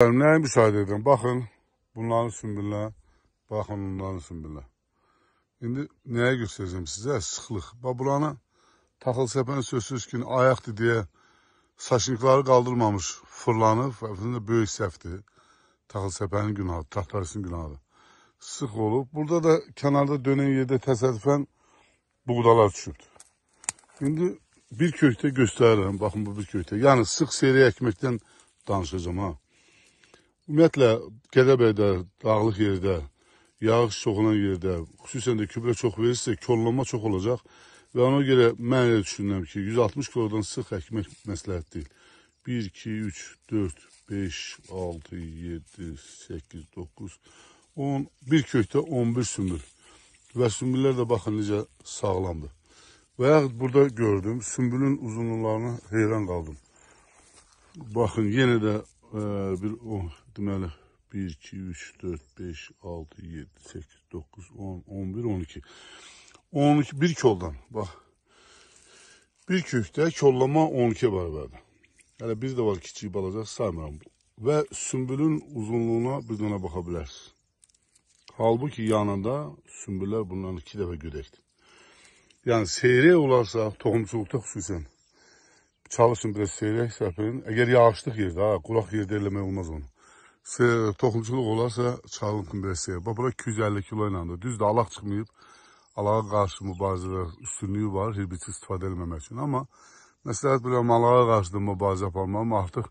Nəyə müsaitə edin? Baxın, bunların sümbüllə, baxın bunların sümbüllə. İndi nəyə göstərəcəm sizə? Sıxlıq. Bax, buranı taxıl səpən sözsüz ki, ayaqdır deyə saçınıqları qaldırmamış fırlanıb, əvvəlində böyük səhvdir. Taxıl səpənin günahı, taxtarisinin günahı. Sıx olub. Burada da kənarda dönən yerdə təsadüfən buğdalar düşübdür. İndi bir kökdə göstərirəm. Baxın, bu bir kökdə. Yəni, sıx seri əkməkdən danışacağım, ha. Ümumiyyətlə, Qədəbəydə, dağlıq yerdə, yağış çox olan yerdə, xüsusən də gübrə çox verirsə, kollanma çox olacaq və ona görə mən elə düşünürəm ki, 160 kilodan sıx əkmək məsləhət deyil. 1, 2, 3, 4, 5, 6, 7, 8, 9, 10, bir kökdə 11 sümür. Və sümbüllər də baxın necə sağlamdır. Və yaxud burada gördüm, sümbülün uzunluqlarına heyran qaldım. Baxın, yenə də bir 10 deməli 1 2 3 4 5 6 7 8 9 10 11 12 12 bir koldan bax bir kökdə kollama 12-yə bərabərdir. Hələ bir də var kiçik balaca saymıram. Və sümbülün uzunluğuna bir dənə baxa bilərsiniz. Halbuki yanında sümbüllər bundan iki dəfə gödəkdir. Yəni seyrək olarsa toxumçuluqda xüsusən çalışın biraz seyrək səpirin. Əgər yağışlıq yerdə, ha, qulaq yerdə eləmək olmaz onu. Sır, toxumçuluq olarsa çalın biraz seyrək. Bax, bura 250 kilo ilə də. Düzdür, alaq çıxmayıb. Alağa qarşı mübarizələr üstünlüyü var, herbitsi istifadə eləməmək üçün. Amma məsləhət biləm, alağa qarşı da mübarizə aparmam. Artıq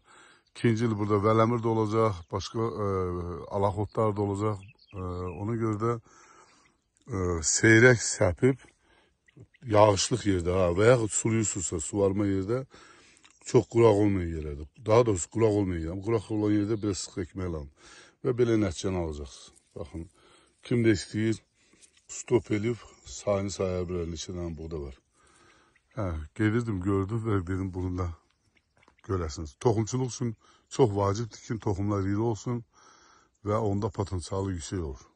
ikinci il burada vələmir də olacaq, başqa ə, e, alaxotlar da olacaq. Ə, e, ona görə də ə, e, seyrək səpib, yağışlıq yerdə ha, və yaxud suluyursunuzsa, suvarma yerdə çox quraq olmayan yerədir. Daha doğrusu quraq olmayan yerdə. Quraq olan yerdə biraz sıx ekmək lazım. Və belə nəticəni alacaqsınız. Baxın, kim də istəyir, stop eləyib sayını saya bilərin içindən buğda var. Hə, gedirdim, gördüm və dedim bunu da görəsiniz. Toxumçuluq üçün çox vacibdir ki, toxumlar iri olsun və onda potensialı yüksək olur.